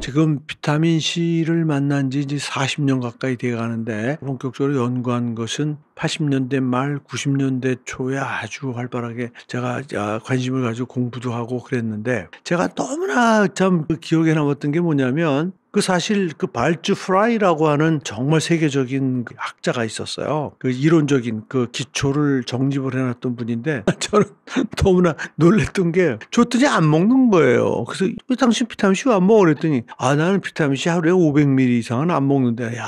지금 비타민 C를 만난 지 이제 40년 가까이 돼 가는데 본격적으로 연구한 것은 80년대 말 90년대 초에 아주 활발하게 제가 아, 관심을 가지고 공부도 하고 그랬는데 제가 너무나 참 그 기억에 남았던 게 뭐냐면 그 사실 그 발주 프라이라고 하는 정말 세계적인 그 학자가 있었어요. 그 이론적인 그 기초를 정립을 해놨던 분인데 저는 너무나 놀랬던 게 줬더니 안 먹는 거예요. 그래서 왜 그 당신 비타민 C 안 먹어? 그랬더니 아 나는 비타민 C 하루에 500ml 이상은 안 먹는데 야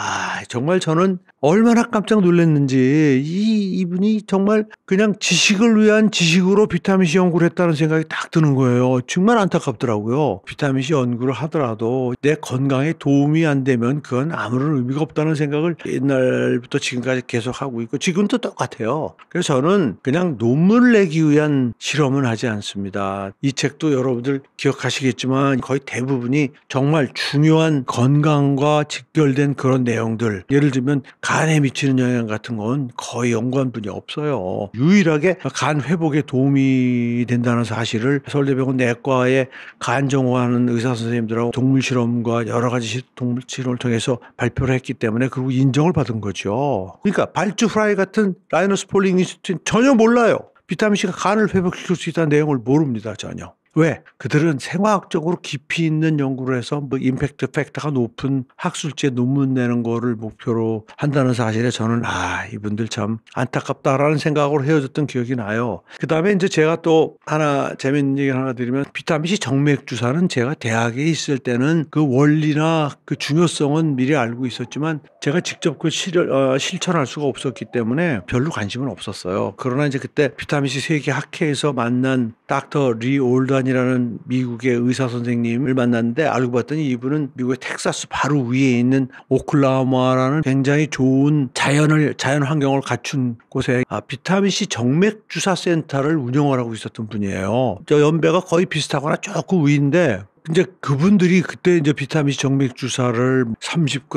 정말 저는 얼마나 깜짝 놀랐는지 이 이분이 정말 그냥 지식을 위한 지식으로 비타민 C 연구를 했다는 생각이 딱 드는 거예요. 정말 안타깝더라고요. 비타민 C 연구를 하더라도 내 건강 건강에 도움이 안 되면 그건 아무런 의미가 없다는 생각을 옛날부터 지금까지 계속 하고 있고 지금도 똑같아요. 그래서 저는 그냥 논문을 내기 위한 실험은 하지 않습니다. 이 책도 여러분들 기억하시겠지만 거의 대부분이 정말 중요한 건강과 직결된 그런 내용들 예를 들면 간에 미치는 영향 같은 건 거의 연관 분이 없어요. 유일하게 간 회복에 도움이 된다는 사실을 서울대병원 내과에 간정호하는 의사 선생님들하고 동물 실험과 여러 여러 가지 동물 치료를 통해서 발표를 했기 때문에 그리고 인정을 받은 거죠. 그러니까 발주 프라이 같은 라이너스 폴링 인스트는 전혀 몰라요. 비타민 C가 간을 회복시킬 수 있다는 내용을 모릅니다 전혀. 왜? 그들은 생화학적으로 깊이 있는 연구를 해서 뭐 임팩트 팩터가 높은 학술지에 논문 내는 거를 목표로 한다는 사실에 저는 아, 이분들 참 안타깝다라는 생각으로 헤어졌던 기억이 나요. 그 다음에 이제 제가 또 하나 재밌는 얘기를 하나 드리면 비타민C 정맥주사는 제가 대학에 있을 때는 그 원리나 그 중요성은 미리 알고 있었지만 제가 직접 그 실, 어, 실천할 수가 없었기 때문에 별로 관심은 없었어요. 그러나 이제 그때 비타민C 세계 학회에서 만난 닥터 리올다 콜란이라는 미국의 의사 선생님을 만났는데 알고 봤더니 이분은 미국의 텍사스 바로 위에 있는 오클라호마라는 굉장히 좋은 자연을 자연 환경을 갖춘 곳에 아, 비타민 C 정맥 주사 센터를 운영을 하고 있었던 분이에요. 저 연배가 거의 비슷하거나 조금 위인데 이제 그분들이 그때 이제 비타민 정맥 주사를 30g,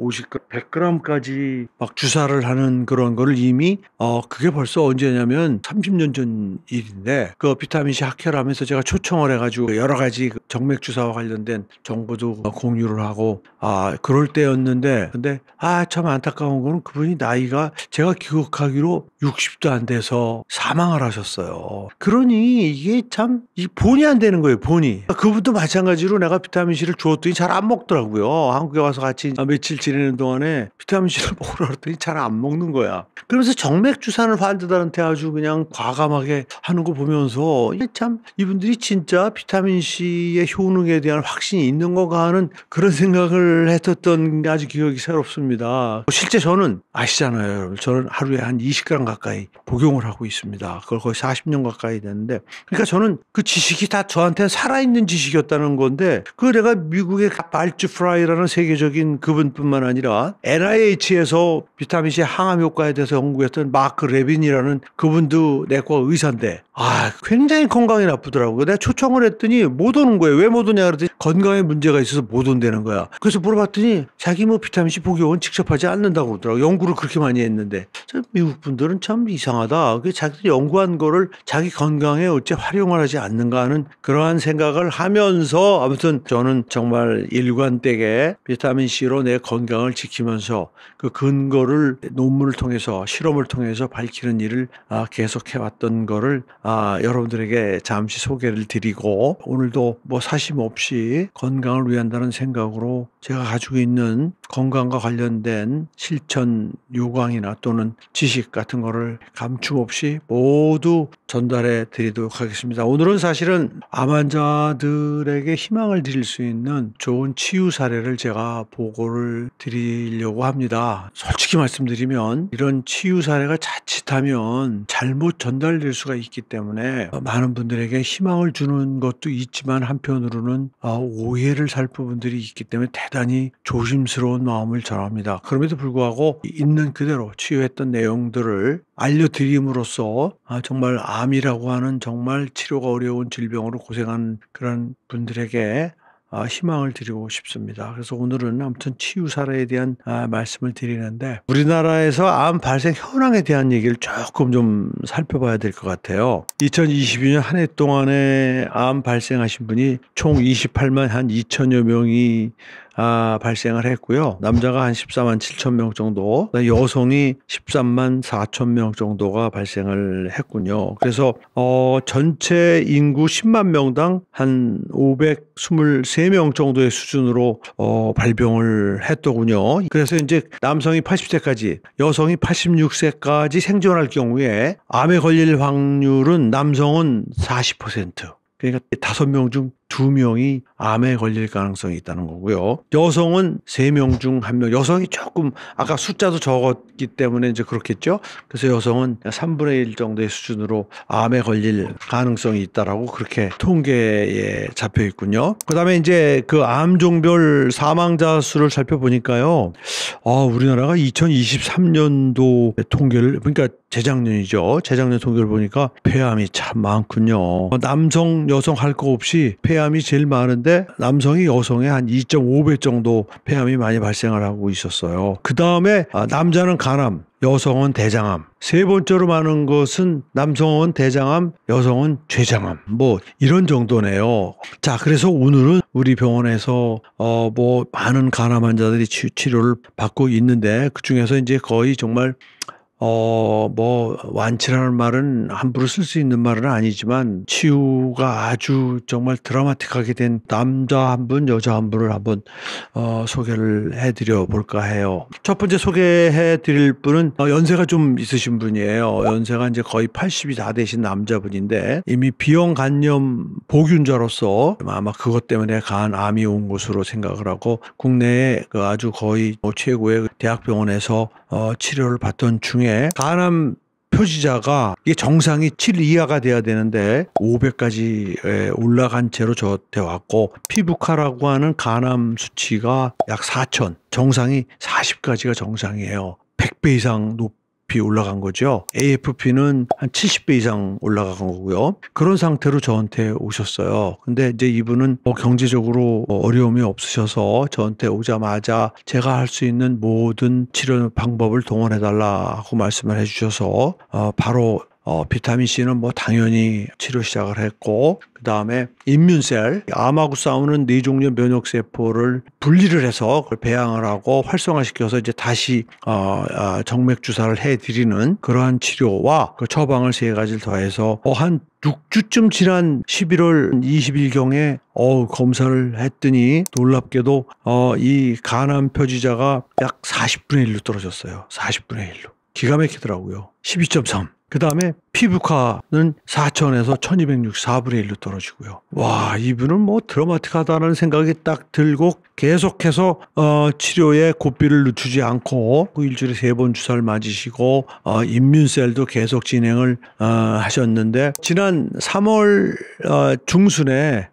50g, 100g까지 막 주사를 하는 그런 거를 이미 어 그게 벌써 언제냐면 30년 전 일인데 그 비타민 C 학회라면서 제가 초청을 해가지고 여러 가지 그 정맥 주사와 관련된 정보도 공유를 하고 아 그럴 때였는데 근데 아 참 안타까운 거는 그분이 나이가 제가 기억하기로 60도 안 돼서 사망을 하셨어요. 그러니 이게 참 이 본이 안 되는 거예요 본이 그분도 마찬가지로 내가 비타민C를 줬더니 잘 안 먹더라고요. 한국에 와서 같이 며칠 지내는 동안에 비타민C를 먹으라 그랬더니 잘 안 먹는 거야. 그러면서 정맥주산을환자다한테 아주 그냥 과감하게 하는 거 보면서 참 이분들이 진짜 비타민C의 효능에 대한 확신이 있는 거가 하는 그런 생각을 했었던 게 아주 기억이 새롭습니다. 실제 저는 아시잖아요. 여러분. 저는 하루에 한 20g 가까이 복용을 하고 있습니다. 그걸 거의 40년 가까이 됐는데 그러니까 저는 그 지식이 다 저한테 살아있는 지식이었 해버렸다는 건데 그 내가 미국의 발츠 프라이라는 세계적인 그분뿐만 아니라 NIH에서 비타민 C 항암 효과에 대해서 연구했던 마크 레빈이라는 그분도 내과 의사인데 아 굉장히 건강이 나쁘더라고요. 내가 초청을 했더니 못 오는 거예요. 왜 못 오냐 그랬더니 건강에 문제가 있어서 못 온다는 거야. 그래서 물어봤더니 자기 뭐 비타민 C 복용은 직접 하지 않는다고 그러더라고. 연구를 그렇게 많이 했는데 참 미국 분들은 참 이상하다. 그자기들 연구한 거를 자기 건강에 어째 활용을 하지 않는가 하는 그러한 생각을 하면. 하면서 아무튼 저는 정말 일관되게 비타민 C로 내 건강을 지키면서 그 근거를 논문을 통해서 실험을 통해서 밝히는 일을 아, 계속해 왔던 거를 아, 여러분들에게 잠시 소개를 드리고 오늘도 뭐 사심 없이 건강을 위한다는 생각으로 제가 가지고 있는 건강과 관련된 실천 요강이나 또는 지식 같은 거를 감춤 없이 모두 전달해 드리도록 하겠습니다. 오늘은 사실은 암 환자들에게 희망을 드릴 수 있는 좋은 치유 사례를 제가 보고를 드리려고 합니다. 솔직히 말씀드리면 이런 치유 사례가 자칫하면 잘못 전달될 수가 있기 때문에 많은 분들에게 희망을 주는 것도 있지만 한편으로는 아, 오해를 살 부분들이 있기 때문에 대단히 대단히 조심스러운 마음을 전합니다. 그럼에도 불구하고 있는 그대로 치유했던 내용들을 알려드림으로써 아, 정말 암이라고 하는 정말 치료가 어려운 질병으로 고생한 그런 분들에게 아, 희망을 드리고 싶습니다. 그래서 오늘은 아무튼 치유 사례에 대한 아, 말씀을 드리는데 우리나라에서 암 발생 현황에 대한 얘기를 조금 좀 살펴봐야 될 것 같아요. 2022년 한 해 동안에 암 발생하신 분이 총 28만 한 2천여 명이 아, 발생을 했고요. 남자가 한 14만 7천 명 정도, 여성이 13만 4천 명 정도가 발생을 했군요. 그래서 어, 전체 인구 10만 명당 한 523명 정도의 수준으로 어, 발병을 했더군요. 그래서 이제 남성이 80세까지, 여성이 86세까지 생존할 경우에 암에 걸릴 확률은 남성은 40%. 그러니까 5명중 두 명이 암에 걸릴 가능성이 있다는 거고요. 여성은 세 명 중 한 명. 여성이 조금 아까 숫자도 적었기 때문에 이제 그렇겠죠. 그래서 여성은 3분의 1 정도의 수준으로 암에 걸릴 가능성이 있다라고 그렇게 통계에 잡혀 있군요. 그다음에 이제 그 암 종별 사망자 수를 살펴보니까요. 아, 우리나라가 2023년도 통계를 그러니까 재작년이죠. 재작년 통계를 보니까 폐암이 참 많군요. 남성 여성 할 거 없이 폐 폐암이 제일 많은데 남성이 여성의 한 2.5배 정도 폐암이 많이 발생을 하고 있었어요. 그 다음에 아, 남자는 간암, 여성은 대장암. 세 번째로 많은 것은 남성은 대장암, 여성은 죄장암뭐 이런 정도네요. 자, 그래서 오늘은 우리 병원에서 어뭐 많은 간암 환자들이 치, 치료를 받고 있는데 그 중에서 이제 거의 정말 어, 뭐, 완치라는 말은 함부로 쓸 수 있는 말은 아니지만, 치유가 아주 정말 드라마틱하게 된 남자 한 분, 여자 한 분을 한번, 어, 소개를 해드려 볼까 해요. 첫 번째 소개해 드릴 분은, 어, 연세가 좀 있으신 분이에요. 연세가 이제 거의 80이 다 되신 남자분인데, 이미 비형간염 보균자로서 아마 그것 때문에 간 암이 온 것으로 생각을 하고, 국내에 그 아주 거의 최고의 대학병원에서, 어, 치료를 받던 중에 중에 간암 표지자가 이게 정상이 7 이하가 돼야 되는데 500까지 예, 올라간 채로 저한테 왔고 피부카라고 하는 간암 수치가 약 4천 정상이 40까지가 정상이에요 100배 이상 높 AFP 올라간 거죠. AFP는 한 70배 이상 올라간 거고요. 그런 상태로 저한테 오셨어요. 근데 이제 이분은 뭐 경제적으로 뭐 어려움이 없으셔서 저한테 오자마자 제가 할 수 있는 모든 치료 방법을 동원해달라고 말씀을 해주셔서 어, 바로 어, 비타민 C는 뭐 당연히 치료 시작을 했고 그 다음에 인뮨셀 암하고 싸우는 네 종류 면역 세포를 분리를 해서 그걸 배양을 하고 활성화시켜서 이제 다시 어, 어 정맥 주사를 해드리는 그러한 치료와 그 처방을 세 가지를 더해서 어, 한 6주쯤 지난 11월 20일경에 어 검사를 했더니 놀랍게도 어이 간암 표지자가 약 40분의 1로 떨어졌어요. 40분의 1로. 기가 막히더라고요. 12.3. 그 다음에 피부과는 4 0 0 0에서 1264분의 1로 떨어지고요. 와, 이분은 뭐 드라마틱하다는 생각이 딱 들고 계속해서 어, 치료에 고삐를 늦추지 않고 그 일주일에 세 번 주사를 맞으시고 어, 인민셀도 계속 진행을 어, 하셨는데 지난 3월 어, 중순에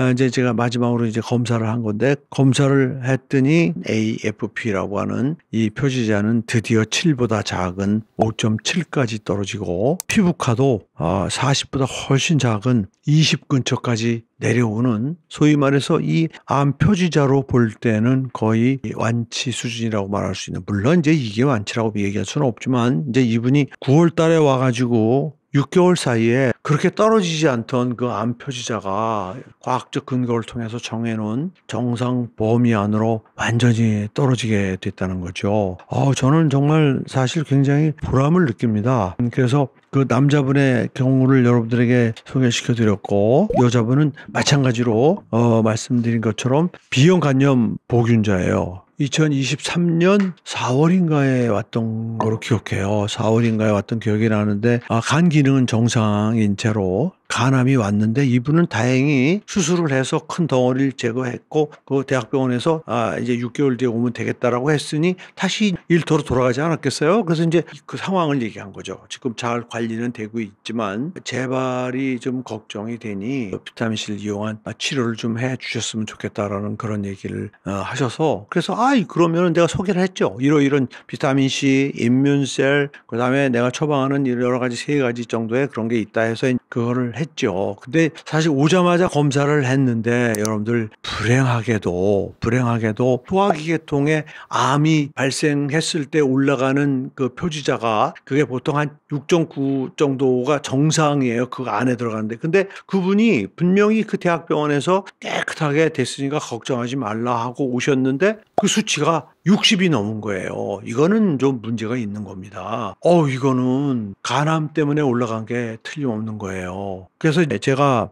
아, 이제 제가 마지막으로 이제 검사를 한 건데 검사를 했더니 네. AFP라고 하는 이표지자는 드디어 7보다 작은 5.7까지 떨어지고 피부카도 40보다 아, 훨씬 작은 20 근처까지 내려오는 소위 말해서 이 암 표지자로 볼 때는 거의 완치 수준이라고 말할 수 있는 물론 이제 이게 완치라고 얘기할 수는 없지만 이제 이분이 9월 달에 와가지고 6개월 사이에 그렇게 떨어지지 않던 그 암 표지자가 과학적 근거를 통해서 정해놓은 정상 범위 안으로 완전히 떨어지게 됐다는 거죠. 어, 저는 정말 사실 굉장히 보람을 느낍니다. 그래서 그 남자분의 경우를 여러분들에게 소개시켜 드렸고 여자분은 마찬가지로 어, 말씀드린 것처럼 비형 간염 보균자예요. 2023년 4월인가에 왔던 거로 기억해요. 4월인가에 왔던 기억이 나는데 아, 간 기능은 정상인 채로 간암이 왔는데 이분은 다행히 수술을 해서 큰 덩어리를 제거했고 그 대학병원에서 아 이제 6개월 뒤에 오면 되겠다라고 했으니 다시 일터로 돌아가지 않았겠어요? 그래서 이제 그 상황을 얘기한 거죠. 지금 잘 관리는 되고 있지만 재발이 좀 걱정이 되니 비타민C를 이용한 치료를 좀 해 주셨으면 좋겠다라는 그런 얘기를 어, 하셔서 그래서 아이 그러면 내가 소개를 했죠. 이러이런 비타민C, 인뮨셀 그다음에 내가 처방하는 여러 가지 세 가지 정도의 그런 게 있다 해서 그거를 했죠. 근데 사실 오자마자 검사를 했는데 여러분들 불행하게도 불행하게도 소화기계통에 암이 발생했을 때 올라가는 그 표지자가 그게 보통 한 6.9 정도가 정상이에요. 그 안에 들어가는데 근데 그분이 분명히 그 대학병원에서 깨끗하게 됐으니까 걱정하지 말라 하고 오셨는데 그 수치가 60이 넘은 거예요. 이거는 좀 문제가 있는 겁니다. 어, 이거는 간암 때문에 올라간 게 틀림없는 거예요. 그래서 제가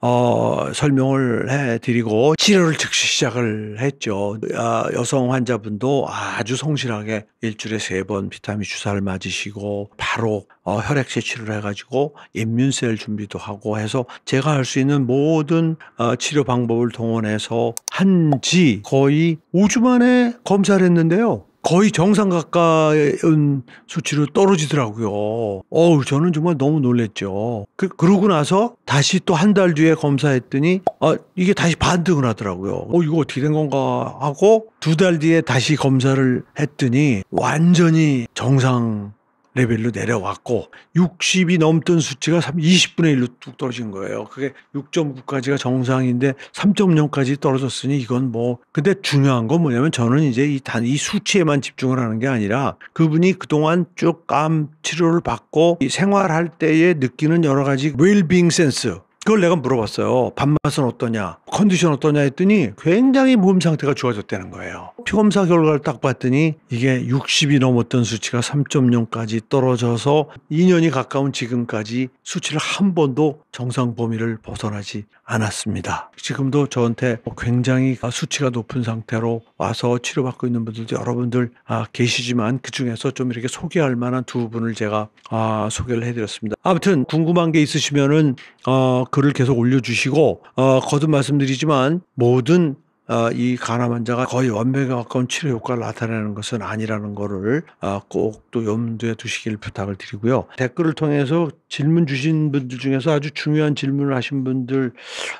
어, 설명을 해드리고 치료를 즉시 시작을 했죠. 아, 여성 환자분도 아주 성실하게 일주일에 세 번 비타민 주사를 맞으시고 바로 어, 혈액 채취를 해가지고 인뮨셀 준비도 하고 해서 제가 할 수 있는 모든 어, 치료 방법을 동원해서 한 지 거의 5주 만에 검사를 했는데요. 거의 정상 가까운 수치로 떨어지더라고요. 어우, 저는 정말 너무 놀랬죠. 그, 그러고 나서 다시 또 한 달 뒤에 검사했더니, 아, 이게 다시 반등을 하더라고요. 어, 이거 어떻게 된 건가 하고 두 달 뒤에 다시 검사를 했더니 완전히 정상 레벨로 내려왔고 60이 넘던 수치가 20분의 1로 뚝 떨어진 거예요. 그게 6.9까지가 정상인데 3.0까지 떨어졌으니 이건 뭐 근데 중요한 건 뭐냐면 저는 이제 이 단이 이 수치에만 집중을 하는 게 아니라 그분이 그동안 쭉 암 치료를 받고 이 생활할 때에 느끼는 여러 가지 웰빙 센스 그걸 내가 물어봤어요. 밥맛은 어떠냐? 컨디션 어떠냐 했더니 굉장히 몸 상태가 좋아졌다는 거예요. 피검사 결과를 딱 봤더니 이게 60이 넘었던 수치가 3.0까지 떨어져서 2년이 가까운 지금까지 수치를 한 번도 정상 범위를 벗어나지 않았습니다. 지금도 저한테 뭐 굉장히 수치가 높은 상태로 와서 치료받고 있는 분들도 여러분들 아, 계시지만 그 중에서 좀 이렇게 소개할 만한 두 분을 제가 아, 소개를 해드렸습니다. 아무튼 궁금한 게 있으시면은 어, 글을 계속 올려주시고 어, 거듭 말씀드리지만 모든 어, 이 간암 환자가 거의 완벽에 가까운 치료 효과를 나타내는 것은 아니라는 것을 어, 꼭또 염두에 두시길 부탁을 드리고요. 댓글을 통해서 질문 주신 분들 중에서 아주 중요한 질문을 하신 분들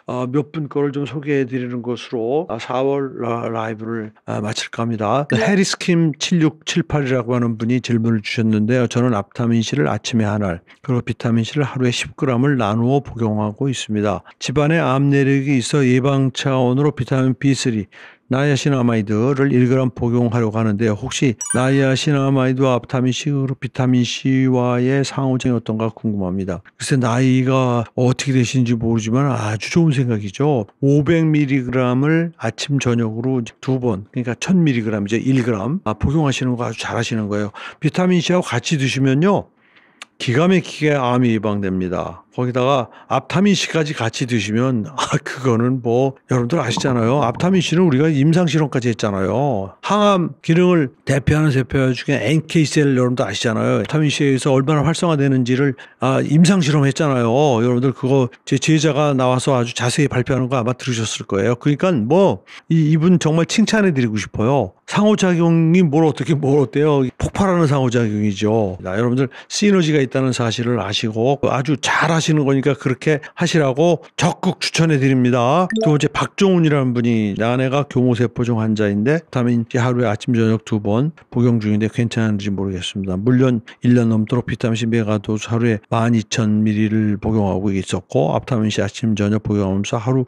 어, 몇분 거를 좀 소개해 드리는 것으로 4월 라이브를 마칠까 합니다. 그 네. 해리스킴 7678이라고 하는 분이 질문을 주셨는데요. 저는 앞타민 C를 아침에 한 알, 그리고 비타민 C를 하루에 10g을 나누어 복용하고 있습니다. 집안에 암 내력이 있어 예방 차원으로 비타민 B d 리 나이아신아마이드를 1g 복용하려고 하는데 혹시 나이아신아마이드와 비타민 C, 비타민 C와의 상호작용이 어떤가 궁금합니다. 글쎄 나이가 어떻게 되시는지 모르지만 아주 좋은 생각이죠. 500mg을 아침 저녁으로 두 번, 그러니까 1000mg이죠. 1g 아, 복용하시는 거 아주 잘하시는 거예요. 비타민 C하고 같이 드시면요. 기가 막히게 암이 예방됩니다. 거기다가 압타민 C까지 같이 드시면 아 그거는 뭐 여러분들 아시잖아요. 압타민 C는 우리가 임상 실험까지 했잖아요. 항암 기능을 대표하는 세포 중에 NK 셀 여러분들 아시잖아요. 압타민 C에 의해서 얼마나 활성화되는지를 아 임상 실험했잖아요. 여러분들 그거 제 제자가 나와서 아주 자세히 발표하는 거 아마 들으셨을 거예요. 그러니까 뭐 이, 이분 정말 칭찬해 드리고 싶어요. 상호작용이 뭘 어떻게 뭘 어때요? 폭발하는 상호작용이죠. 나 여러분들 시너지가 있다는 사실을 아시고 아주 잘 아시 하시는 거니까 그렇게 하시라고 적극 추천해 드립니다. 두 번째 박종훈이라는 분이 아내가 교모세포종 환자인데 비타민 C 하루에 아침 저녁 두 번 복용 중인데 괜찮은지 모르겠습니다. 물론 1년 넘도록 비타민 C 메가 도수 하루에 12,000ml를 복용하고 있었고 비타민 C 아침 저녁 복용하면서 하루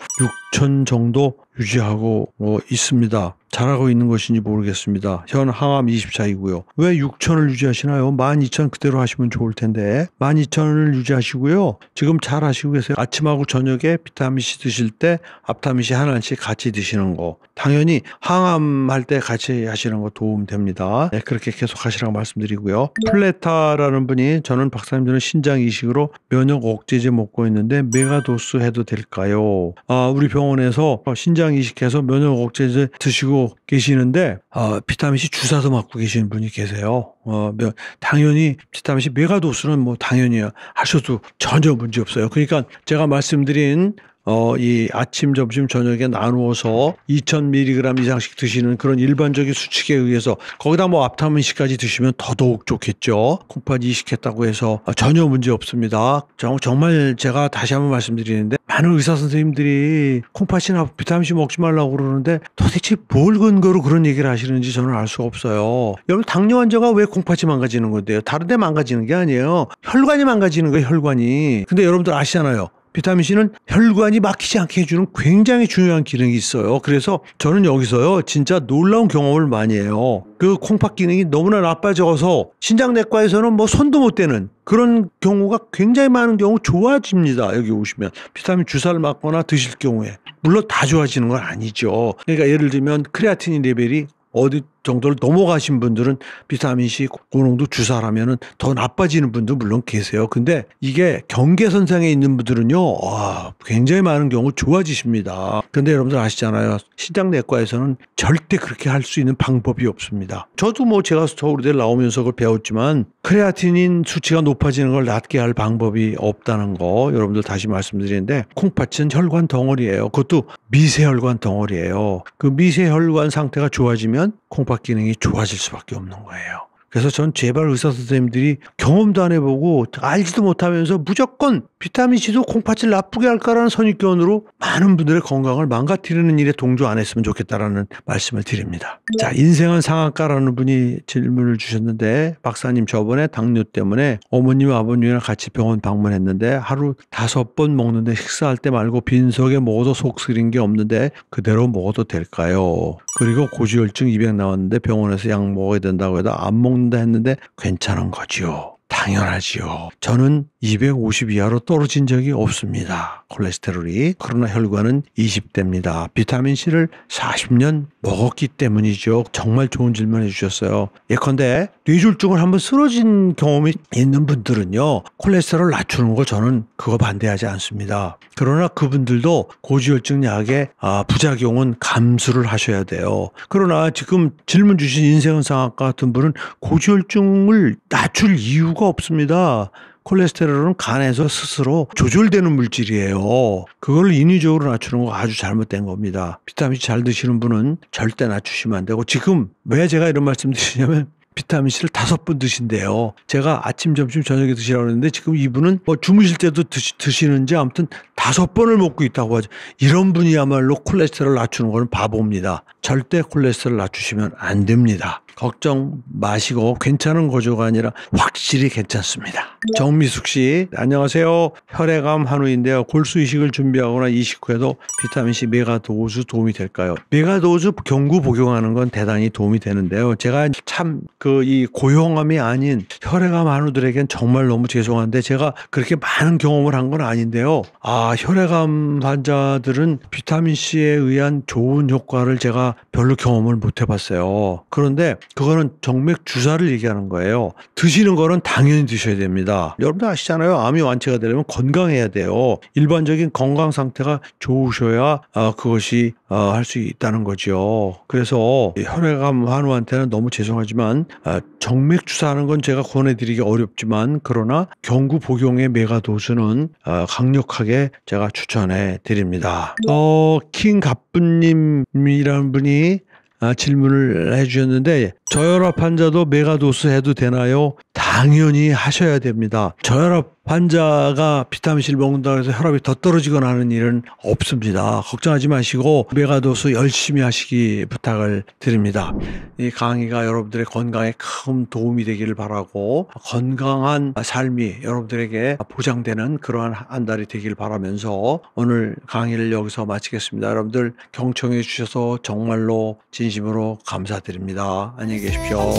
6천 정도 유지하고 뭐 있습니다. 잘하고 있는 것인지 모르겠습니다. 현 항암 24이고요. 왜 6천을 유지하시나요? 12,000 그대로 하시면 좋을 텐데 12,000을 유지하시고요. 지금 잘 하시고 계세요. 아침하고 저녁에 비타민 C 드실 때 앞타민 C 하나씩 같이 드시는 거. 당연히 항암할 때 같이 하시는 거 도움 됩니다. 네, 그렇게 계속 하시라고 말씀드리고요. 네. 플레타라는 분이 저는 박사님 저는 신장 이식으로 면역 억제제 먹고 있는데 메가도스 해도 될까요? 아, 우리 병원에서 신장 신장 이식해서 면역 억제제 드시고 계시는데 어, 비타민 C 주사도 맞고 계시는 분이 계세요. 어, 당연히 비타민 C 메가 도수는 뭐 당연히 하셔도 전혀 문제 없어요. 그러니까 제가 말씀드린 어, 이 아침, 점심, 저녁에 나누어서 2000mg 이상씩 드시는 그런 일반적인 수칙에 의해서 거기다 뭐 앞타민 C까지 드시면 더더욱 좋겠죠. 콩팥 이식했다고 해서 전혀 문제 없습니다. 뭐 정말 제가 다시 한번 말씀드리는데 많은 의사 선생님들이 콩팥이나 비타민C 먹지 말라고 그러는데 도대체 뭘 근거로 그런 얘기를 하시는지 저는 알 수가 없어요. 여러분 당뇨 환자가 왜 콩팥이 망가지는 건데요? 다른데 망가지는 게 아니에요. 혈관이 망가지는 거예요. 혈관이. 근데 여러분들 아시잖아요. 비타민 C는 혈관이 막히지 않게 해주는 굉장히 중요한 기능이 있어요. 그래서 저는 여기서요 진짜 놀라운 경험을 많이 해요. 그 콩팥 기능이 너무나 나빠져서 신장내과에서는 뭐 손도 못 대는 그런 경우가 굉장히 많은 경우 좋아집니다. 여기 오시면 비타민 주사를 맞거나 드실 경우에 물론 다 좋아지는 건 아니죠. 그러니까 예를 들면 크레아틴 레벨이 어디 정도를 넘어가신 분들은 비타민 C 고농도 주사라면은 더 나빠지는 분도 물론 계세요. 근데 이게 경계선상에 있는 분들은요, 와, 굉장히 많은 경우 좋아지십니다. 근데 여러분들 아시잖아요. 시장 내과에서는 절대 그렇게 할 수 있는 방법이 없습니다. 저도 뭐 제가 서울대 나오면서 그걸 배웠지만 크레아틴인 수치가 높아지는 걸 낮게 할 방법이 없다는 거 여러분들 다시 말씀드리는데 콩팥은 혈관 덩어리예요. 그것도 미세혈관 덩어리예요. 그 미세혈관 상태가 좋아지면 콩팥 기능이 좋아질 수밖에 없는 거예요. 그래서 전 제발 의사 선생님들이 경험도 안 해보고 알지도 못하면서 무조건 비타민C도 콩팥을 나쁘게 할까라는 선입견으로 많은 분들의 건강을 망가뜨리는 일에 동조 안 했으면 좋겠다라는 말씀을 드립니다. 네. 자, 인생은 상한가라는 분이 질문을 주셨는데 박사님 저번에 당뇨 때문에 어머님 아버님이랑 같이 병원 방문했는데 하루 다섯 번 먹는데 식사할 때 말고 빈속에 먹어도 속 쓰린 게 없는데 그대로 먹어도 될까요? 그리고 고지혈증 200 나왔는데 병원에서 약 먹어야 된다고 해도 안 먹는 먹는다 했는데 괜찮은 거지요. 당연하지요. 저는 250 이하로 떨어진 적이 없습니다. 콜레스테롤이. 코로나 혈관은 20대입니다. 비타민C를 40년 먹었기 때문이죠. 정말 좋은 질문 해주셨어요. 예컨대 뇌졸중을 한번 쓰러진 경험이 있는 분들은요 콜레스테롤 낮추는 걸 저는 그거 반대하지 않습니다. 그러나 그분들도 고지혈증 약의 아, 부작용은 감수를 하셔야 돼요. 그러나 지금 질문 주신 인생은 상학과 같은 분은 고지혈증을 낮출 이유가 없습니다. 콜레스테롤은 간에서 스스로 조절되는 물질이에요. 그걸 인위적으로 낮추는 거 아주 잘못된 겁니다. 비타민 C 잘 드시는 분은 절대 낮추시면 안 되고 지금 왜 제가 이런 말씀 드리냐면 비타민 C를 다섯 번 드신대요. 제가 아침, 점심, 저녁에 드시라고 했는데 지금 이분은 뭐 주무실 때도 드시, 드시는지 아무튼 다섯 번을 먹고 있다고 하죠. 이런 분이야말로 콜레스테롤 낮추는 거는 바보입니다. 절대 콜레스테롤 낮추시면 안 됩니다. 걱정 마시고 괜찮은 거조가 아니라 확실히 괜찮습니다. 정미숙 씨, 안녕하세요. 혈액암 한우인데요. 골수 이식을 준비하거나 이식 후에도 비타민 C 메가도즈 우 도움이 될까요? 메가도즈 우 경구 복용하는 건 대단히 도움이 되는데요. 제가 참그 그이 고용함이 아닌 혈액암 환우들에겐 정말 너무 죄송한데 제가 그렇게 많은 경험을 한 건 아닌데요. 아 혈액암 환자들은 비타민 C에 의한 좋은 효과를 제가 별로 경험을 못 해봤어요. 그런데 그거는 정맥 주사를 얘기하는 거예요. 드시는 거는 당연히 드셔야 됩니다. 여러분들 아시잖아요. 암이 완치가 되려면 건강해야 돼요. 일반적인 건강 상태가 좋으셔야 아, 그것이 아, 어, 할수 있다는 거죠. 그래서 혈액암 환우한테는 너무 죄송하지만 아, 정맥 주사하는 건 제가 권해드리기 어렵지만 그러나 경구 복용의 메가도수는 아, 강력하게 제가 추천해 드립니다. 네. 어, 킹갑분님이라는 분이 아, 질문을 해주셨는데 저혈압 환자도 메가도수 해도 되나요? 당연히 하셔야 됩니다. 저혈압 환자가 비타민C를 먹는다고 해서 혈압이 더 떨어지거나 하는 일은 없습니다. 걱정하지 마시고 메가도수 열심히 하시기 부탁을 드립니다. 이 강의가 여러분들의 건강에 큰 도움이 되기를 바라고 건강한 삶이 여러분들에게 보장되는 그러한 한 달이 되기를 바라면서 오늘 강의를 여기서 마치겠습니다. 여러분들 경청해 주셔서 정말로 진심으로 감사드립니다. 안녕히 계십시오.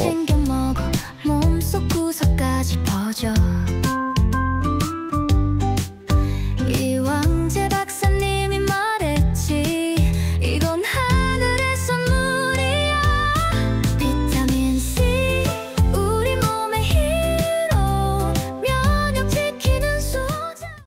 싶어져